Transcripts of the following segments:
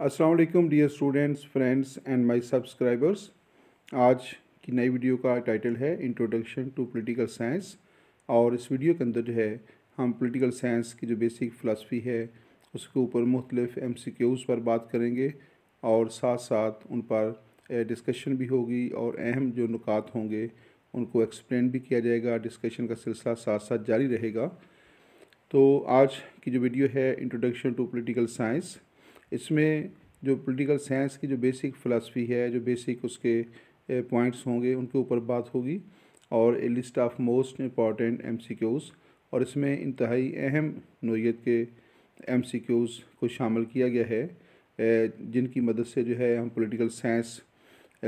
Aslam dear students friends and my subscribers आज की नई वीडियो का टाइटल है इंट्रोडक्शन टू पोलिटिकल साइंस और इस वीडियो के अंदर जो है हम पोलिटिकल साइंस की जो बेसिक फ़िलासफ़ी है उसके ऊपर मुख्तलिफ एम सी क्यूज़ पर बात करेंगे और साथ साथ उन पर डिस्कशन भी होगी और अहम जो नुकात होंगे उनको एक्सप्लेन भी किया जाएगा डिस्कशन का सिलसिला साथ साथ जारी रहेगा तो आज की जो वीडियो है इंट्रोडक्शन टू पोलिटिकल साइंस इसमें जो पॉलिटिकल साइंस की जो बेसिक फ़िलासफ़ी है जो बेसिक उसके पॉइंट्स होंगे उनके ऊपर बात होगी और a list of most important M C Qs और इसमें इंतहाई अहम नोयत के एम सी क्यूज़ को शामिल किया गया है जिनकी मदद से जो है हम पॉलिटिकल साइंस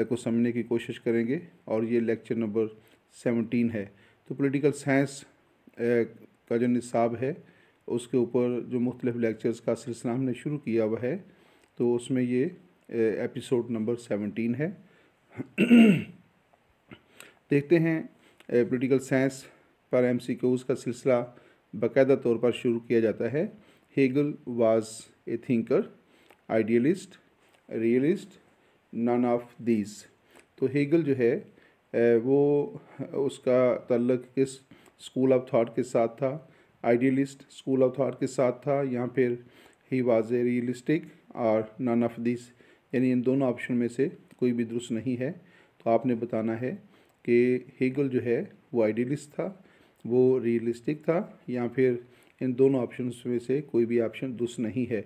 को समझने की कोशिश करेंगे और ये लेक्चर नंबर सेवनटीन है तो पॉलिटिकल साइंस का जो निसाब है उसके ऊपर जो मुख्तलिफ़ लेक्चर्स का सिलसिला हमने शुरू किया हुआ है तो उसमें ये एपिसोड नंबर सेवनटीन है देखते हैं पोलिटिकल साइंस पर एम सी का सिलसिला बाकायदा तौर पर शुरू किया जाता है Hegel was a thinker idealist realist none of these तो हेगल जो है वो उसका तल्लक किस स्कूल ऑफ थाट के साथ था आइडियलिस्ट स्कूल ऑफ थाट के साथ था या फिर ही वाज ए रियलिस्टिक और नन ऑफ दिस यानी इन दोनों ऑप्शन में से कोई भी दुरुस्त नहीं है तो आपने बताना है कि हेगल जो है वो आइडियलिस्ट था वो रियलिस्टिक था या फिर इन दोनों ऑप्शन में से कोई भी ऑप्शन दुरुस्त नहीं है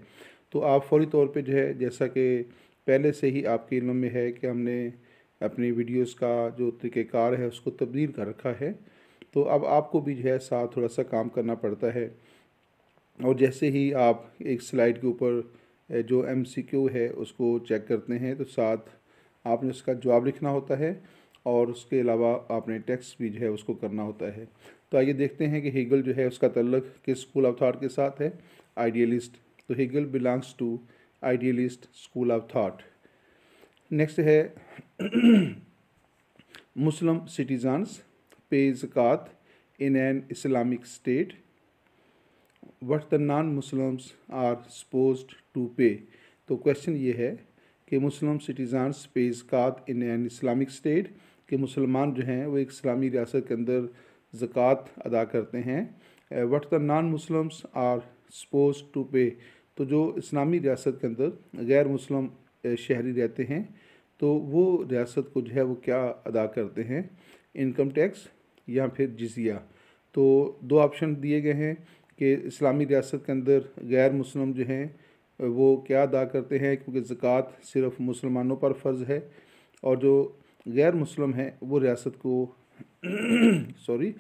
तो आप फौरी तौर पर जो है जैसा कि पहले से ही आपके इलम में है कि हमने अपनी वीडियोज़ का जो तरीक़ार है उसको तब्दील कर रखा है तो अब आपको भी जो है साथ थोड़ा सा काम करना पड़ता है और जैसे ही आप एक स्लाइड के ऊपर जो एम है उसको चेक करते हैं तो साथ आपने उसका जवाब लिखना होता है और उसके अलावा आपने टैक्स भी जो है उसको करना होता है तो आइए देखते हैं कि हीगल जो है उसका तल्लक किस स्कूल ऑफ थाट के साथ है आइडियलिस्ट तो Hegel belongs to idealist school of thought next है Muslim citizens pays zakat in an Islamic state, what the non-Muslims are supposed to pay. तो क्वेश्चन ये है कि Muslim citizens pay zakat in an Islamic state के मुसलमान जो हैं वो एक इस्लामी रियासत के अंदर ज़क़़त अदा करते हैं what the non Muslims are suppose to pay तो जो इस्लामी रियासत के अंदर गैर मुस्लिम शहरी रहते हैं तो वो रियासत को जो है वो क्या अदा करते हैं इनकम टैक्स या फिर जजिया तो दो ऑप्शन दिए गए हैं कि इस्लामी रियासत के अंदर गैर मुस्लिम जो हैं वो क्या अदा करते हैं क्योंकि ज़क़़त सिर्फ़ मुसलमानों पर फ़र्ज़ है और जो गैर मुस्लिम हैं वो रियासत को सॉरी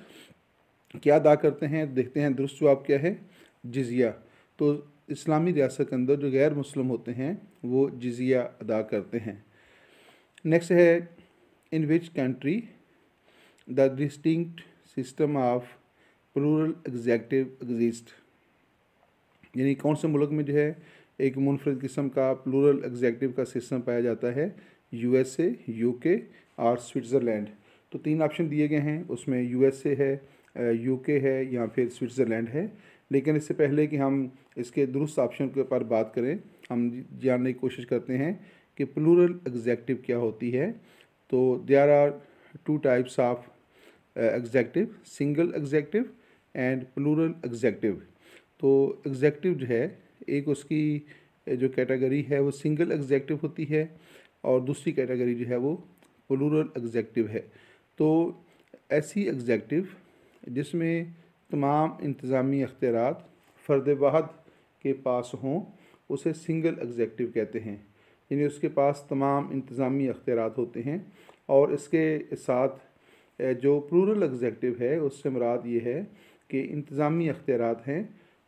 क्या अदा करते हैं देखते हैं दुरुस्त जवाब क्या है जजिया तो इस्लामी रियासत के अंदर जो गैर मुस्लिम होते हैं वो जजिया अदा करते हैं नेक्स्ट है in which country the distinct system of plural executive exist यानी कौन से मुल्क में जो है एक मुनफरद किस्म का प्लूरल एग्जैक्टिव का सिस्टम पाया जाता है यू यू के और स्विट्ज़रलैंड तो तीन ऑप्शन दिए गए हैं उसमें यू एस ए है यू uh, के है या फिर स्विट्ज़रलैंड है लेकिन इससे पहले कि हम इसके दुरुस्त ऑप्शन के ऊपर बात करें हम जानने की कोशिश करते हैं कि प्लूरल एग्जैक्टिव क्या होती है तो there are two types of executive single executive and plural executive तो एग्जैक्टिव जो है एक उसकी uh, जो कैटेगरी है वो सिंगल एग्जैक्टिव होती है और दूसरी कैटेगरी जो है वो प्लूरल एग्जैक्टिव है तो ऐसी एग्जैक्टिव जिसमें तमाम इंतज़ामी अख्तियार फ़र्द वाहद के पास हों उसे सिंगल एग्जैक्टिव कहते हैं यानी उसके पास तमाम इंतज़ामी अख्तियार होते हैं और इसके साथ जो प्लूरल एग्जेक्टिव है उससे मुराद ये है कि इंतज़ामी अख्तियार हैं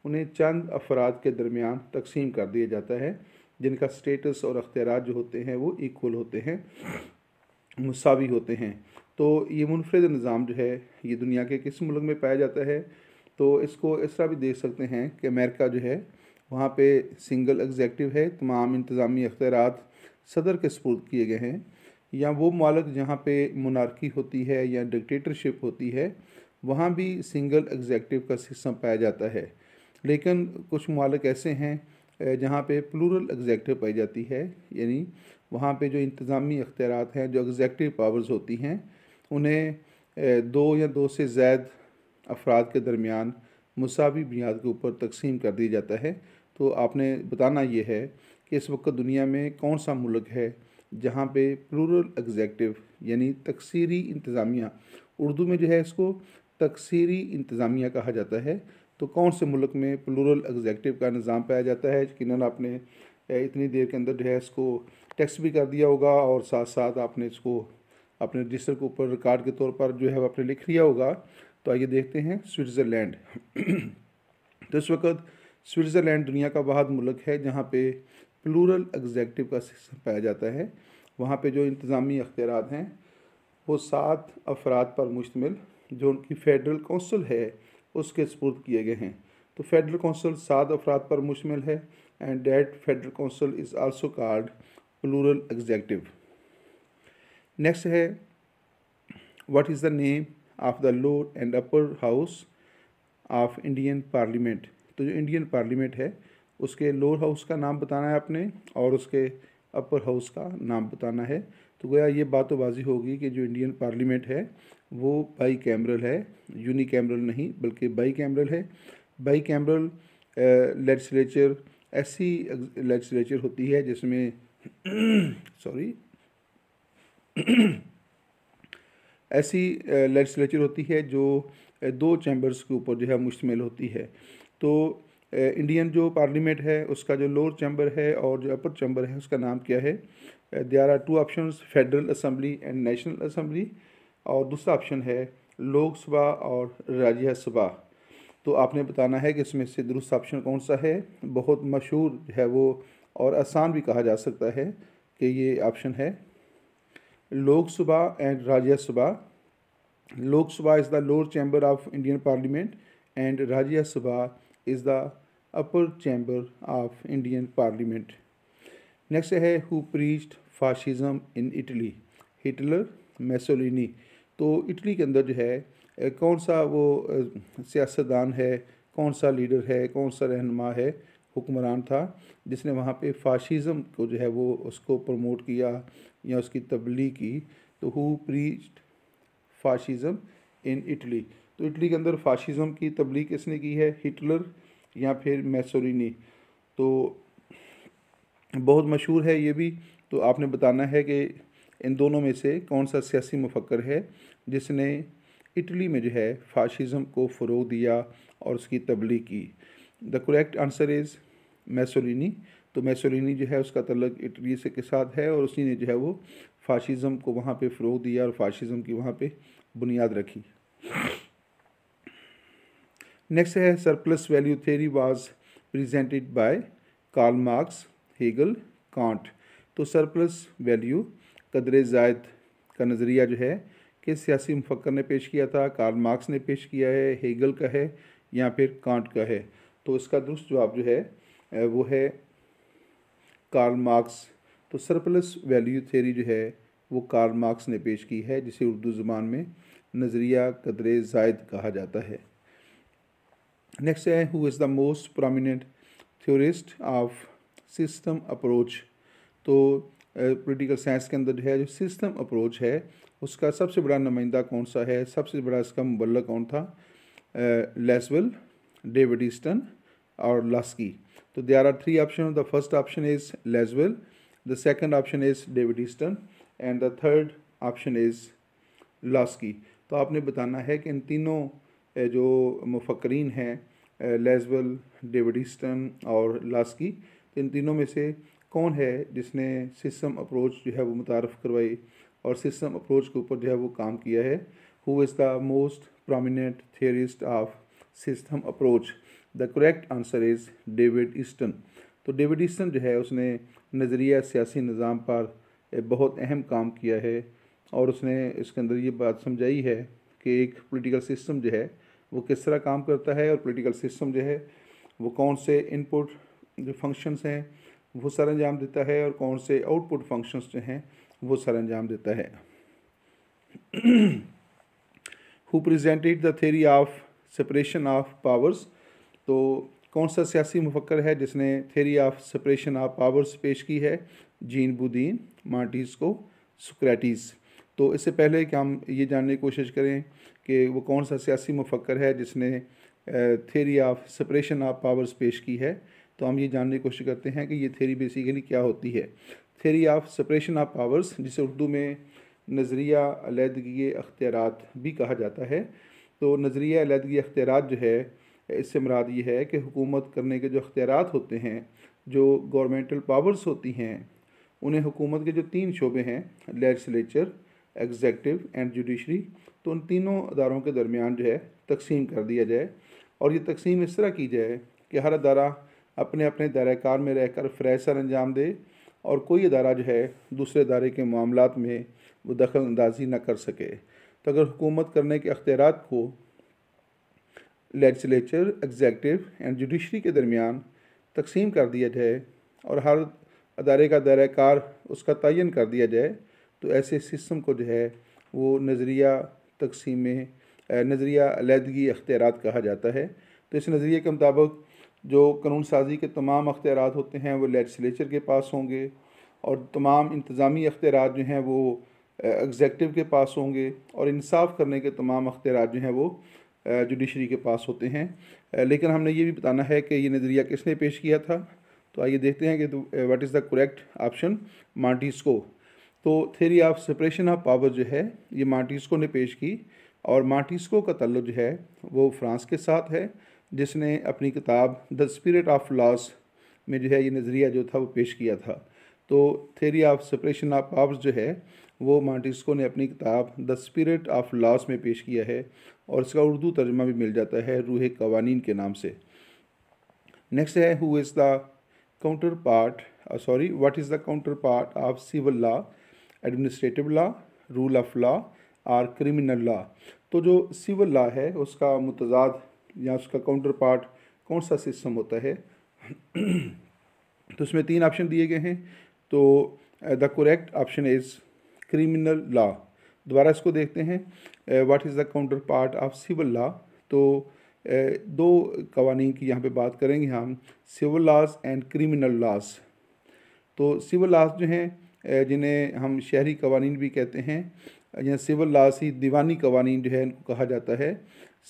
उन्हें चंद अफराद के दरमियान तकसीम कर दिया जाता है जिनका स्टेटस और अख्तियार जो होते हैं वो इक्वल होते हैं मसावी होते हैं तो ये मुनफरद निज़ाम जो है ये दुनिया के किस मुल्क में पाया जाता है तो इसको इस तरह भी देख सकते हैं कि अमेरिका जो है वहाँ पे सिंगल एग्जेक्टिव है तमाम इंतज़ामी अख्तियार सदर के सपूर्द किए गए हैं या वो मालक जहाँ पे मनारकी होती है या डिक्टेटरशिप होती है वहाँ भी सिंगल एग्जैक्टिव का सिस्टम पाया जाता है लेकिन कुछ मालक ऐसे हैं जहाँ पे प्लूरल एग्जैक्टिव पाई जाती है यानी वहाँ पे जो इंतज़ामी अख्तियार हैं जो एग्ज़ेक्टिव पावर्स होती हैं उन्हें दो या दो से ज़ायद अफराद के दरमियान मसावी बुनियाद के ऊपर तकसीम कर दिया जाता है तो आपने बताना यह है कि इस वक्त दुनिया में कौन सा मुल्क है जहाँ पे प्लूरल एग्जेक्टिव यानी तकसीरी इंतज़ामिया उर्दू में जो है इसको तकसीरी इंतज़ामिया कहा जाता है तो कौन से मुल्क में प्लूरल एग्जेक्टिव का निज़ाम पाया जाता है यकीन आपने इतनी देर के अंदर जो है इसको टेक्स्ट भी कर दिया होगा और साथ साथ आपने इसको अपने रजिस्टर के ऊपर रिकार्ड के तौर पर जो है आपने लिख लिया होगा तो आइए देखते हैं स्विट्ज़रलैंड तो इस वक्त स्विट्ज़रलैंड दुनिया का बहुत मुल्क है जहाँ पे प्लूरल एग्जेक्टिव का सिस्टम पाया जाता है वहाँ पर जो इंतज़ामी अख्तियार हैं वो सात अफराद पर मुश्तमिल जो उनकी फेडरल कौंसिल है उसके सपुर्द किए गए हैं तो फेडरल कौंसल सात अफराद पर मुश्तमिल है and that federal council is also called plural executive next है what is the name of the lower and upper house of Indian parliament तो जो इंडियन पार्लियामेंट है उसके लोअर हाउस का नाम बताना है आपने और उसके अपर हाउस का नाम बताना है तो गया ये बातोबाजी होगी कि जो इंडियन पार्लियामेंट है वो बाई कैमरल है यूनी कैमरल नहीं बल्कि बाई कैमरल है बाई कैमरल लेजिस्लेचर ऐसी लेजिस्लेचर होती है जिसमें सॉरी ऐसी लेजिस्लेचर होती है जो दो चैम्बर्स के ऊपर जो है मुश्तमिल होती है तो इंडियन जो पार्लियामेंट है उसका जो लोअर चैम्बर है और जो अपर चैम्बर है उसका नाम क्या है they are are two option federal assembly and national assembly और दूसरा ऑप्शन है लोकसभा और राज्यसभा तो आपने बताना है कि इसमें से दुरुस्त ऑप्शन कौन सा है बहुत मशहूर है वो और आसान भी कहा जा सकता है कि ये ऑप्शन है Lok Sabha and Rajya Sabha Lok Sabha is the lower chamber of Indian parliament and Rajya Sabha is the upper chamber of Indian parliament next है who preached fascism in Italy Hitler Mussolini तो इटली के अंदर जो है कौन सा वो सियासतदान है कौन सा लीडर है कौन सा रहनमा है हुक्मरान था जिसने वहाँ पे फाशिज़म को जो है वो उसको प्रमोट किया या उसकी तबली की तो who preached fascism in Italy तो इटली के अंदर फाशिज़म की तबलीग किसने की है हिटलर या फिर मैसोरिनी तो बहुत मशहूर है ये भी तो आपने बताना है कि इन दोनों में से कौन सा सियासी मुफक्र है जिसने इटली में जो है फाशिज़म को फ़रोग दिया और उसकी तबलीग की the correct answer is Mussolini तो मैसोलिनी जो है उसका तलक इटली से के साथ है और उसी ने जो है वो फाशिज़म को वहाँ पे फ़रोग दिया और फाशिज़म की वहाँ पे बुनियाद रखी नेक्स्ट है surplus value theory was presented by Karl Marx Hegel Kant तो सरप्लस वैल्यू कदर जायद का नज़रिया जो है कि सियासी मुफक्र ने पेश किया था कार्ल मार्क्स ने पेश किया है हेगल का है या फिर कांट का है तो इसका दुरुस्त जवाब जो है वो है कार्ल मार्क्स तो सरप्लस वैल्यू थेरी जो है वो कार्ल मार्क्स ने पेश की है जिसे उर्दू ज़ुबान में नज़रिया कदर जायद कहा जाता है Next है who is the most prominent theorist of system approach तो पोलिटिकल uh, साइंस के अंदर जो है जो सिस्टम अप्रोच है उसका सबसे बड़ा नुमाइंदा कौन सा है सबसे बड़ा इसका मुबल कौन था लेसवेल डेविड ईस्टन और लास्की तो they are are three option the first option is Lasswell the second option is David Easton and the third option is Laski तो आपने बताना है कि इन तीनों जो मुफकरीन हैं लेजवेल डेविड हिस्टन और लास्की तो इन तीनों में से कौन है जिसने सिस्टम अप्रोच जो है वो मुतारफ़ करवाई और सिस्टम अप्रोच के ऊपर जो है वो काम किया है who is the most prominent theorist of system approach the correct answer is David Easton तो डेविड ईस्टन जो है उसने नज़रिया सियासी निज़ाम पर बहुत अहम काम किया है और उसने इसके अंदर ये बात समझाई है कि एक पोलिटिकल सिस्टम जो है वो किस तरह काम करता है और पॉलिटिकल सिस्टम जो है वो कौन से इनपुट जो फंक्शंस हैं वो सर अंजाम देता है और कौन से आउटपुट फंक्शंस जो हैं वो सर अंजाम देता है who presented the theory of separation of powers तो कौन सा सियासी मुफक्र है जिसने theory of separation of powers पेश की है जीन बुद्दीन मार्टिस को सुक्रेटिस तो इससे पहले कि हम ये जानने की कोशिश करें कि वो कौन सा सियासी मुफक्र है जिसने theory of separation of powers पेश की है तो हम ये जानने की कोशिश करते हैं कि ये थेरी बेसिकली क्या होती है theory of separation of powers जिसे उर्दू में नज़रिया अलीदगी अख्तियारत भी कहा जाता है तो नज़रिया अलीदगी अख्तियारत जो है इससे मराद ये है कि हुकूमत करने के जो अख्तियारत होते हैं जो गवर्नमेंटल पावर्स होती हैं उन्हें हुकूमत के जो तीन शोबे हैं लेजिस्लेचर एग्जैक्टिव एंड जुडिशरी तो उन तीनों अदारों के दरमियान जो है तकसीम कर दिया जाए और ये तकसीम इस तरह की जाए कि हर अदारा अपने अपने दायरेकार में रहकर फ्रेसर सर अंजाम दे और कोई अदारा जो है दूसरे अदारे के मामला में वो दखल अंदाजी ना कर सके तो अगर हुकूमत करने के अख्तियार को लेजिस्लेचर एग्जैक्टिव एंड जुडिशरी के दरमियान तकसीम कर दिया जाए और हर अदारे का दायरेकार उसका तयन कर दिया जाए तो ऐसे सिस्टम को जो है वो नज़रिया तकसीम नज़रिया अलीदगी अख्तियारत कहा जाता है तो इस नज़रिए के मुताबिक जो कानून साजी के तमाम अख्तियार होते हैं वो लेजिस्लेचर के पास होंगे और तमाम इंतज़ामी अख्तियार जो हैं वो एग्जेक्टिव के पास होंगे और इंसाफ करने के तमाम अख्तियार जो हैं वो जुडिशरी के पास होते हैं लेकिन हमने ये भी बताना है कि ये नज़रिया किसने पेश किया था तो आइए देखते हैं कि what is the correct option को तो theory of separation of power जो है ये मार्टिस्को ने पेश की और मार्टिस्को का तल्लु जो है वो फ्रांस के साथ है जिसने अपनी किताब द स्पिरिट ऑफ लॉस में जो है ये नज़रिया जो था वो पेश किया था तो theory of separation of powers जो है वो मार्टिस्को ने अपनी किताब द स्पिरिट ऑफ लॉस में पेश किया है और इसका उर्दू तर्जमा भी मिल जाता है रूह कवानीन के नाम से नेक्स्ट है who is the counter part sorry what is the counter part of civil law administrative law rule of law और क्रिमिनल लॉ तो जो सिविल लॉ है उसका मुतजाद या उसका काउंटर पार्ट कौन सा सिस्टम होता है तो इसमें तीन ऑप्शन दिए गए हैं तो the correct option is criminal law दोबारा इसको देखते हैं what is the counter part of civil law तो uh, दो कवानीन की यहाँ पे बात करेंगे हम civil laws and criminal laws तो सिविल लॉज जो हैं जिन्हें हम शहरी कवानीन भी कहते हैं या सिविल लाज ही दीवानी कवानीन जो है कहा जाता है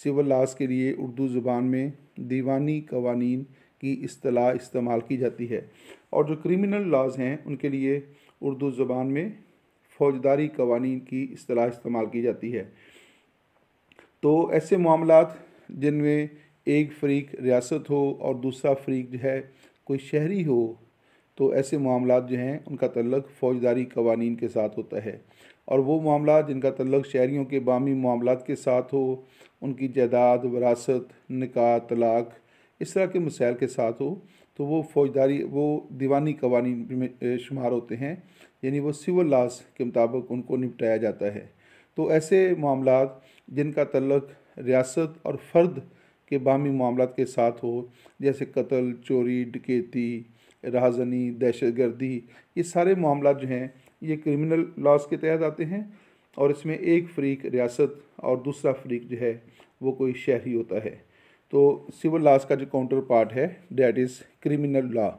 सिविल लाज के लिए उर्दू ज़ुबान में दीवानी कवानीन की असलाह इस्तेमाल की जाती है और जो क्रिमिनल लाज हैं उनके लिए उर्दू ज़ुबान में फौजदारी कवानीन की असलाह इस्तेमाल की जाती है तो ऐसे मामला जिनमें एक फरीक रियासत हो और दूसरा फरीक जो है कोई शहरी हो तो ऐसे मामला जो हैं उनका तल्लक फ़ौजदारी कवानीन के साथ होता है और वो मामला जिनका तल्लक शहरीों के बामी मामला के साथ हो उनकी जायदाद वरासत निका तलाक इस तरह के मसाइल के साथ हो तो वो फौजदारी वो दीवानी कवानी में शुमार होते हैं यानी वो सिविल लाज के मुताबिक उनको निपटाया जाता है तो ऐसे मामला जिनका तल्लक रियासत और फ़र्द के बामी मामला के साथ हो जैसे कत्ल चोरी डकैती राहजनी दहशत गर्दी ये सारे मामला जो हैं ये क्रिमिनल लॉज के तहत आते हैं और इसमें एक फरीक रियासत और दूसरा फरीक जो है वो कोई शहरी होता है तो सिविल लॉज का जो काउंटर पार्ट है that is criminal law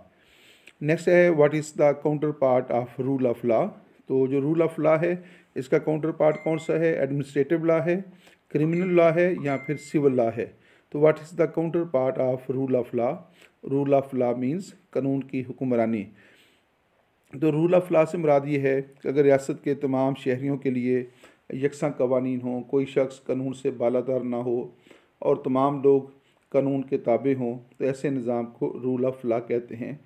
next है what is the counter part of rule of law तो जो रूल ऑफ लॉ है इसका काउंटर पार्ट कौन सा है एडमिनिस्ट्रेटिव लॉ है क्रिमिनल लॉ है या फिर सिविल लॉ है तो what is the counter part of rule of law rule of law means कानून की हुक्मरानी तो रूल ऑफ लॉ से मुराद ये है कि अगर रियासत के तमाम शहरीों के लिए यकसा कवानीन हों कोई शख्स कानून से बालादार ना हो और तमाम लोग कानून के ताबे हों तो ऐसे निज़ाम को रूल ऑफ लॉ कहते हैं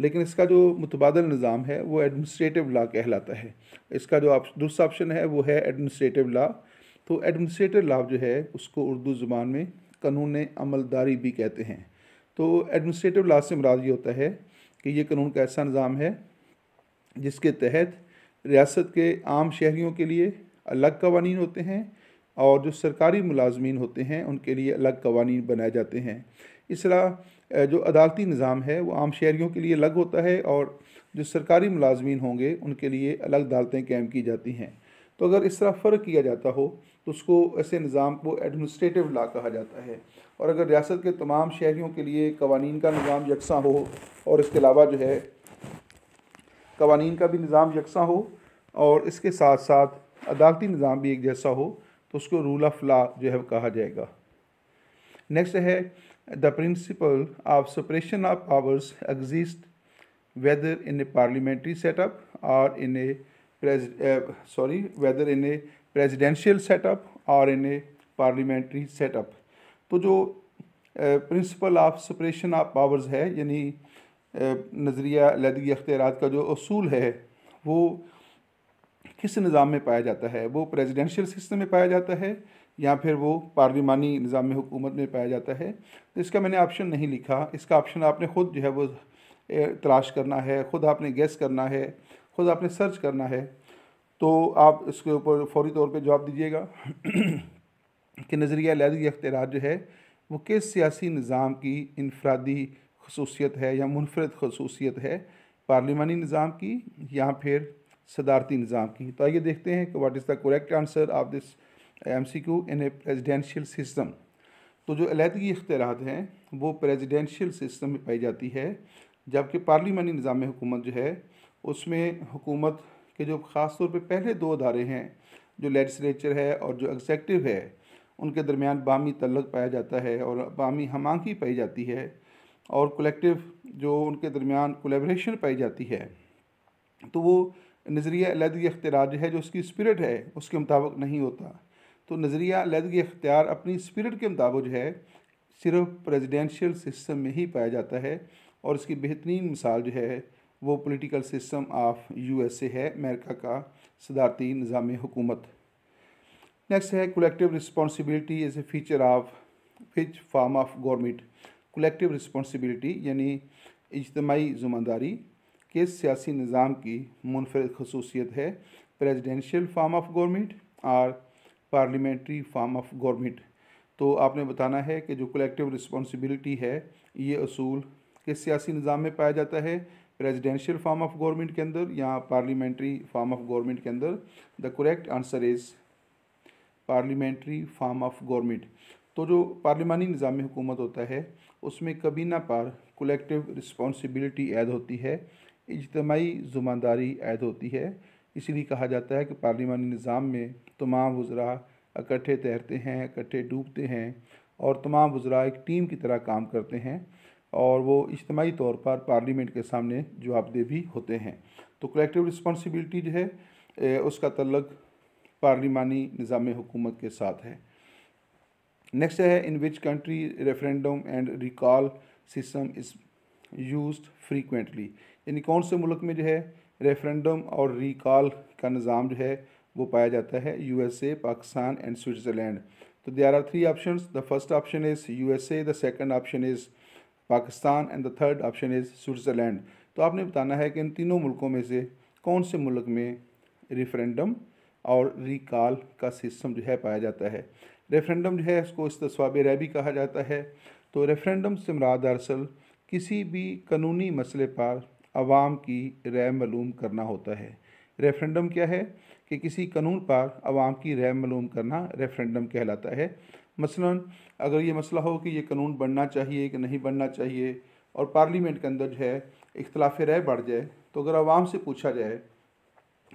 लेकिन इसका जो मुतबादल निज़ाम है वो एडमिनिस्ट्रेटिव लॉ कहलाता है इसका जो दूसरा ऑप्शन है वो है एडमिनिस्ट्रेटिव लॉ तो एडमिनिस्ट्रेटिव लॉ जो है उसको उर्दू ज़ुबान में कानून अमलदारी भी कहते हैं तो एडमिनिस्ट्रेटिव लॉ से मराज ये होता है कि ये कानून का ऐसा निज़ाम है जिसके तहत रियासत के आम शहरीों के लिए अलग कवानी होते हैं और जो सरकारी मुलाजमीन होते हैं उनके लिए अलग कवानी बनाए जाते हैं इस तरह जो अदालती निज़ाम है वो आम शहरीों के लिए अलग होता है और जो सरकारी मुलाजमीन होंगे उनके लिए अलग अदालतें कैम की जाती हैं तो अगर इस तरह फ़र्क किया जाता हो तो उसको ऐसे निज़ाम को एडमिनिस्ट्रेटिव ला कहा जाता है और अगर रियासत के तमाम शहरीों के लिए कवानीन का निज़ाम यकसा हो और इसके अलावा जो है कवानीन का भी निज़ाम यकसा हो और इसके साथ साथ अदालती निज़ाम भी एक जैसा हो तो उसको रूल ऑफ लॉ जो है कहा जाएगा नेक्स्ट है the principle of separation of powers exist whether in a parliamentary setup और in a sorry whether in a presidential setup और इन ए पार्लियामेंट्री सेटअप तो जो principle of separation of powers है यानी नज़रिया लदगी अख्तियार का जो असूल है वो किस निज़ाम में पाया जाता है वो प्रेजिडेंशियल सिस्टम में पाया जाता है या फिर वो पार्लिमानी निज़ाम हुकूमत में पाया जाता है तो इसका मैंने ऑप्शन नहीं लिखा इसका ऑप्शन आपने ख़ुद जो है वो तलाश करना है ख़ुद आपने गेस करना है ख़ुद आपने सर्च करना है तो आप इसके ऊपर फौरी तौर पे जवाब दीजिएगा कि नज़रिया लहदी अख्तियार जो है वो किस सियासी निज़ाम की इनफरादी खसूसियत है या मुनफरद खसूसियत है पार्लिमानी निज़ाम की या फिर सदारती निज़ाम की तो आइए देखते हैं कि what is the correct answer of this M C Q in a presidential system तो जो अलीहदगी अख्तरात हैं वो प्रेजिडेंशियल सिस्टम में पाई जाती है जबकि पार्लिमानी निज़ाम हुकूमत जो है उसमें हुकूमत कि जो ख़ास तौर पहले दो अदारे हैं जो लेजिस्लेचर है और जो एग्जेक्टिव है उनके दरमियान बामी तलग पाया जाता है और बामी हमांगी पाई जाती है और कलेक्टिव जो उनके दरमियान कोलेब्रेशन पाई जाती है तो वो नज़रिया अलहदगी अख्तियार है जो उसकी स्पिरिट है उसके मुताबिक नहीं होता तो नज़रिया अलहदगी अख्तियार अपनी स्पिरिट के मुताबिक जो है सिर्फ प्रेजिडेंशियल सिस्टम में ही पाया जाता है और इसकी बेहतरीन मिसाल जो है वो पॉलिटिकल सिस्टम ऑफ यूएसए है अमेरिका का सदारती निज़ाम हुकूमत नेक्स्ट है collective responsibility as a feature of which form of government collective responsibility यानी इजतमाही जुम्मेदारी के सियासी निज़ाम की मुनफरद खसूसियत है प्रेजिडेंशियल फार्म ऑफ गवर्नमेंट और पार्लियामेंट्री फार्म ऑफ गवर्नमेंट तो आपने बताना है कि जो कलेक्टिव रिस्पॉन्सिबिलिटी है ये असूल किस सियासी निज़ाम में पाया जाता है रेजिडेंशियल फॉर्म ऑफ गवर्नमेंट के अंदर या पार्लियामेंट्री फॉर्म ऑफ गवर्नमेंट के अंदर the correct answer is parliamentary form of government तो जो पार्लिमानी निज़ाम हुकूमत होता है उसमें कभी ना पार कलेक्टिव रिस्पॉन्सिबिलिटी ऐद होती है इजतमाही जुम्मेदारी ऐद होती है इसीलिए कहा जाता है कि पार्लियामानी निज़ाम में तमाम वज्रा इकट्ठे तैरते हैं इकट्ठे डूबते हैं और तमाम वज्रा एक टीम की तरह काम करते हैं और वो इज्तमी तौर पर पार्लियामेंट के सामने जवाबदेह भी होते हैं तो कलेक्टिव रिस्पॉन्सिबिलिटी जो है उसका तलक पार्लिमानी निज़ाम हुकूमत के साथ है नेक्स्ट है in which country referendum and recall system is use frequently यानी कौन से मुल्क में जो है रेफरेंडम और रिकॉल का निज़ाम जो है वो पाया जाता है ए पाकिस्तान एंड स्विट्ज़रलैंड तो there are three option the first option is U S the second option is Pakistan and the third option is Switzerland तो आपने बताना है कि इन तीनों मुल्कों में से कौन से मुल्क में रेफरेंडम और रिकॉल का सिस्टम जो है पाया जाता है रेफरेंडम जो है इसको इस राय भी कहा जाता है तो रेफरेंडम से मरा दरअसल किसी भी कानूनी मसले पर आवाम की राय मलूम करना होता है रेफरेंडम क्या है कि किसी कानून पर आवाम की राय मलूम करना रेफरेंडम कहलाता है मसलन अगर ये मसला हो कि ये कानून बनना चाहिए कि नहीं बनना चाहिए और पार्लियामेंट के अंदर जो है इख्तलाफ राय बढ़ जाए तो अगर आवाम से पूछा जाए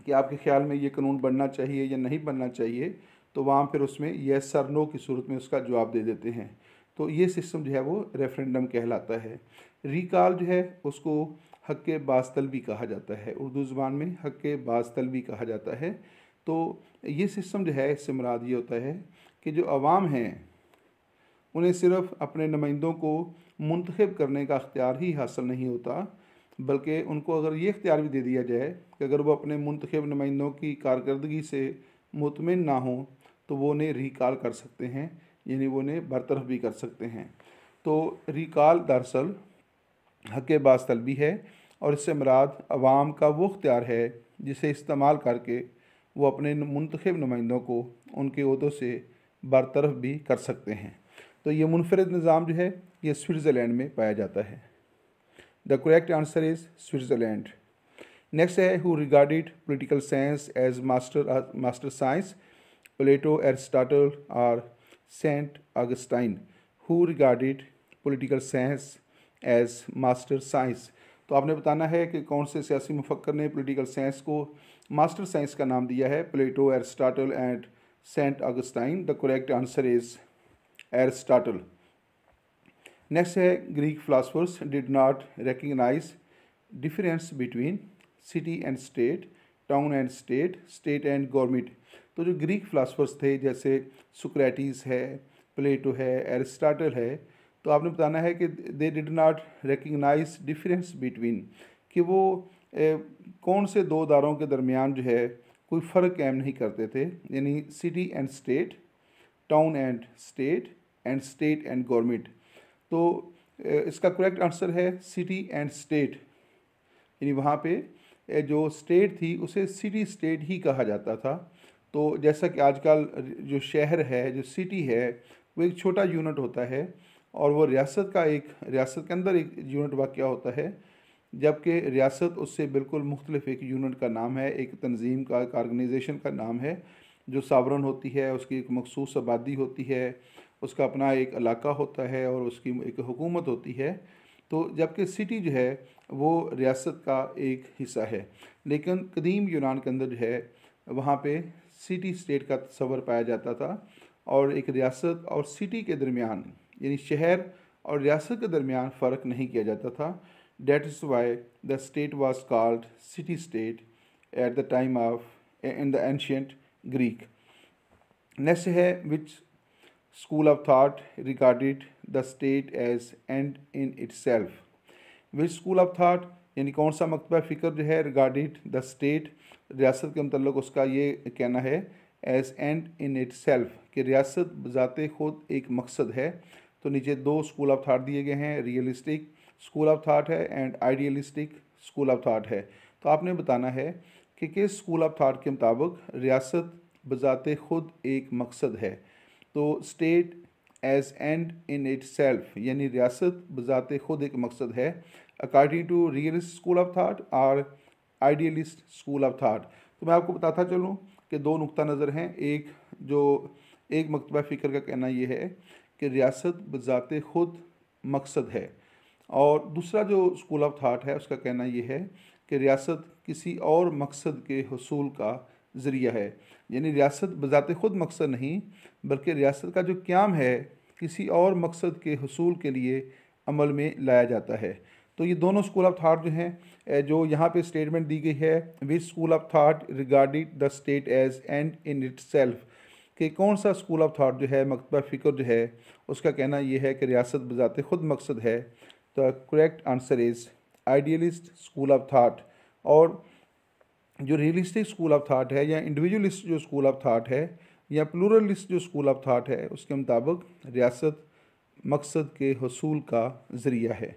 कि आपके ख्याल में ये कानून बनना चाहिए या नहीं बनना चाहिए तो वहाँ फिर उसमें यह सर नो की सूरत में उसका जवाब दे देते हैं तो ये सिस्टम जो है वो रेफरेंडम कहलाता है रिकॉल जो है उसको हक बाजतल भी कहा जाता है उर्दू ज़बान में हक बाजतल भी कहा जाता है तो ये सिस्टम जो है इससे मुराद ये होता है कि जो अवाम हैं उन्हें सिर्फ अपने नुमाइंदों को मुंतखब करने का अख्तियार ही हासिल नहीं होता बल्कि उनको अगर ये इख्तियार भी दे दिया जाए कि अगर वो अपने मुंतखब नुमाइंदों की कारकर्दगी से मुतमिन ना हों तो वो उन्हें रिकॉल कर सकते हैं यानी वो उन्हें बरतरफ भी कर सकते हैं तो रिकॉल दरअसल हक तलबी है और इससे मराद अवाम का वो अख्तियार है जिसे इस्तेमाल करके वो अपने मुंतखब नुमाइंदों को उनके अहदों से बरतरफ भी कर सकते हैं तो ये मुनफरद निज़ाम जो है ये स्विट्ज़रलैंड में पाया जाता है the correct answer is Switzerland next है who regarded political science as master master science Plato Aristotle और saint Augustine who regarded political science as master science तो आपने बताना है कि कौन से सियासी मुफक्र ने पोलिटिकल साइंस को मास्टर साइंस का नाम दिया है Plato Aristotle and St. Augustine. The correct answer is Aristotle. Next है Greek philosophers did not recognize difference between city and state, town and state, state and government. तो जो Greek philosophers थे जैसे सुक्रेटिस है प्लेटो है एरिस्टाटल है तो आपने बताना है कि they did not recognise difference between कि वो ए, कौन से दो दारों के दरमियान जो है कोई फ़र्क कायम नहीं करते थे यानी city and state town and state and state and government तो इसका करेक्ट आंसर है सिटी एंड स्टेट यानी वहाँ पे जो स्टेट थी उसे सिटी स्टेट ही कहा जाता था तो जैसा कि आजकल जो शहर है जो सिटी है वो एक छोटा यूनिट होता है और वो रियासत का एक रियासत के अंदर एक यूनिट वाक्य होता है जबकि रियासत उससे बिल्कुल मुख्तलिफ एक यूनिट का नाम है एक तंजीम का एक आर्गनाइजेशन का नाम है जो सावरन होती है उसकी एक मखसूस आबादी होती है उसका अपना एक इलाका होता है और उसकी एक हुकूमत होती है तो जबकि सिटी जो है वो रियासत का एक हिस्सा है लेकिन कदीम यूनान के अंदर जो है वहाँ पे सिटी स्टेट का तस्वर पाया जाता था और एक रियासत और सिटी के दरमियान यानी शहर और रियासत के दरमियान फ़र्क नहीं किया जाता था That is why the state was called city state at the time of in the ancient Greek. Next hai which school of thought regarded the state as end in itself. Which school of thought यानी कौन सा मकतबा फ़िक्र जो है रिगार्डिड the state रियासत के मतलब उसका ये कहना है as end in itself कि रियासत ज़ात खुद एक मकसद है तो नीचे दो स्कूल ऑफ थाट दिए गए हैं रियलिस्टिक स्कूल ऑफ थाट है and idealistic school of thought है तो आपने बताना है कि किस स्कूल ऑफ थाट के मुताबिक रियासत बज़ात ख़ुद एक मकसद है तो state as end in itself यानी रियासत बज़ात ख़ुद एक मकसद है according to realist school of thought और आइडियलिस्ट स्कूल ऑफ थाट तो मैं आपको बताता चलूँ कि दो नुकता नज़र हैं एक जो एक मकतबा फ़िक्र का कहना यह है कि रियासत बज़ात ख़ुद मकसद है और दूसरा जो स्कूल ऑफ थाट है उसका कहना यह है कि रियासत किसी और मकसद के हसूल का ज़रिया है यानी रियासत बज़ात ख़ुद मकसद नहीं बल्कि रियासत का जो क्याम है किसी और मकसद के हसूल के लिए अमल में लाया जाता है तो ये दोनों स्कूल ऑफ थाट जो हैं जो यहाँ पे स्टेटमेंट दी गई है which school of thought regarded the state as end in itself कि कौन सा स्कूल ऑफ थाट जो है मकतबा फ़िक्र जो है उसका कहना यह है कि रियासत बज़ात ख़ुद मकसद है the correct answer is idealist school of thought और जो रियलिस्टिक स्कूल ऑफ थाट है या इंडिविजुअलिस्ट जो स्कूल ऑफ थाट है या प्लूरलिस्ट जो स्कूल ऑफ थाट है उसके मुताबिक रियासत मकसद के हसूल का ज़रिया है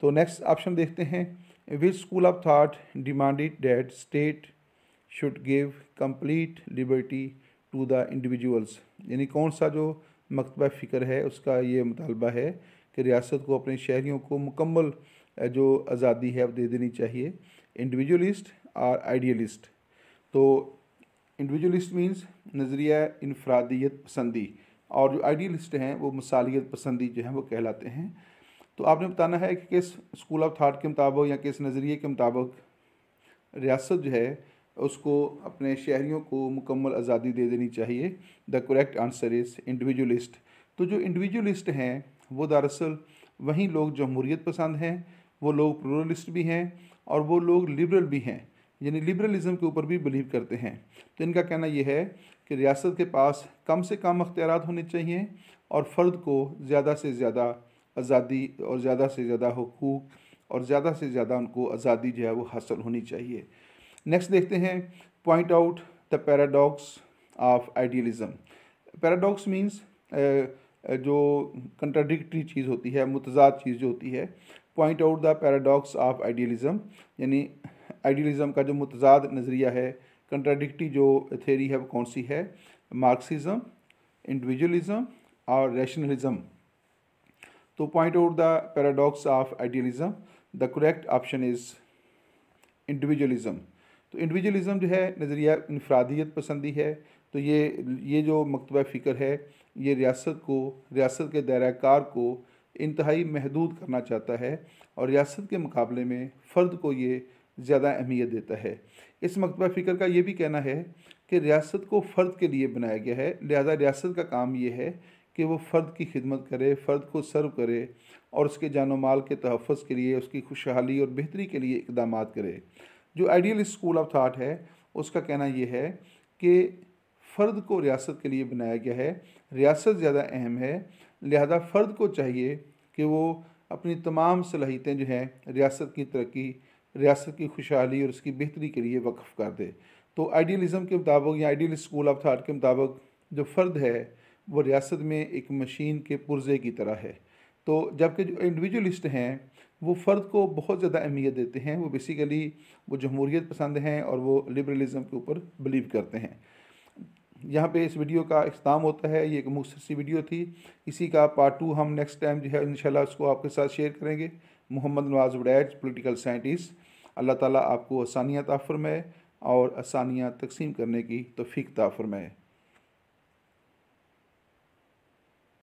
तो नेक्स्ट ऑप्शन देखते हैं which school of thought demanded that state should give complete liberty to the individuals यानी कौन सा जो मकतबा फ़िक्र है उसका ये मुतालबा है कि रियासत को अपने शहरीों को मुकम्मल जो आज़ादी है वो दे देनी चाहिए इंडिविजुअलिस्ट और आइडियलिस्ट तो इंडिविजुअलिस्ट मींस नज़रिया इनफरादियत पसंदी और जो आइडियलिस्ट हैं वो मसालियत पसंदी जो हैं वो कहलाते हैं तो आपने बताना है कि किस स्कूल ऑफ थाट के मुताबिक या किस नज़रिए के मुताबिक रियासत जो है उसको अपने शहरीों को मुकम्मल आज़ादी दे देनी चाहिए the correct answer is individualist तो जो इंडिविजुअलिस्ट हैं वो दरअसल वही लोग जमहूरीत पसंद हैं वो लोग प्रोरलिस्ट भी हैं और वो लोग लिबरल भी हैं यानी लिबरलिज़म के ऊपर भी बिलीव करते हैं तो इनका कहना यह है कि रियासत के पास कम से कम अख्तियार होने चाहिए और फ़र्द को ज़्यादा से ज़्यादा आज़ादी और ज़्यादा से ज़्यादा हकूक़ और ज़्यादा से ज़्यादा उनको आज़ादी जो है वो हासिल होनी चाहिए नेक्स्ट देखते हैं point out the paradox of idealism paradox means जो कंट्राडिक्टी चीज़ होती है मुतजाद चीज़ जो होती है point out the paradox of idealism यानी आइडियलिज़म का जो मुतजाद नज़रिया है कंट्राडिक्टी जो थेरी है वो कौन सी है मार्क्सिज़म इंडिविजुअलिज़म और रैशनलिज़म तो point out the paradox of idealism the correct option is individualism तो इंडिविजुअलिज़म जो है नज़रिया इनफरादियत पसंदी है तो ये ये जो मकतबा फ़िक्र है ये रियासत को रियासत के दायराकार को इंतहाई महदूद करना चाहता है और रियासत के मुकाबले में फ़र्द को ये ज़्यादा अहमियत देता है इस मकतबा फ़िक्र का ये भी कहना है कि रियासत को फ़र्द के लिए बनाया गया है लिहाजा रियासत का काम ये है कि वह फ़र्द की खिदमत करे फ़र्द को सर्व करे और उसके जान माल के तहफ़ के लिए उसकी खुशहाली और बेहतरी के लिए इकदाम करे जो आइडियल स्कूल ऑफ थाट है उसका कहना यह है कि फ़र्द को रियासत के लिए बनाया गया है रियासत ज़्यादा अहम है लिहाजा फ़र्द को चाहिए कि वो अपनी तमाम सलाहियतें जो हैं रियासत की तरक्की रियासत की खुशहाली और उसकी बेहतरी के लिए वक्फ़ कर दे तो आइडियलिज़म के मुताबिक या आइडियल स्कूल ऑफ थाट के मुताबिक जो फ़र्द है वो रियासत में एक मशीन के पुर्जे की तरह है तो जबकि जो इंडिविजुअलिस्ट हैं वो फ़र्द को बहुत ज़्यादा अहमियत देते हैं वो बेसिकली वो जमहूरीत पसंद हैं और वो लिबरलिज़म के ऊपर बिलीव करते हैं यहाँ पे इस वीडियो का इख्ताम होता है ये एक मुख्तर सी वीडियो थी इसी का पार्ट टू हम नेक्स्ट टाइम जो है इंशाल्लाह उसको आपके साथ शेयर करेंगे मोहम्मद नवाज वडैज पोलिटिकल साइंटिस्ट अल्लाह ताला आपको आसानियात आफरमाए और आसानियाँ तकसीम करने की तोफ़ी ताफरमाए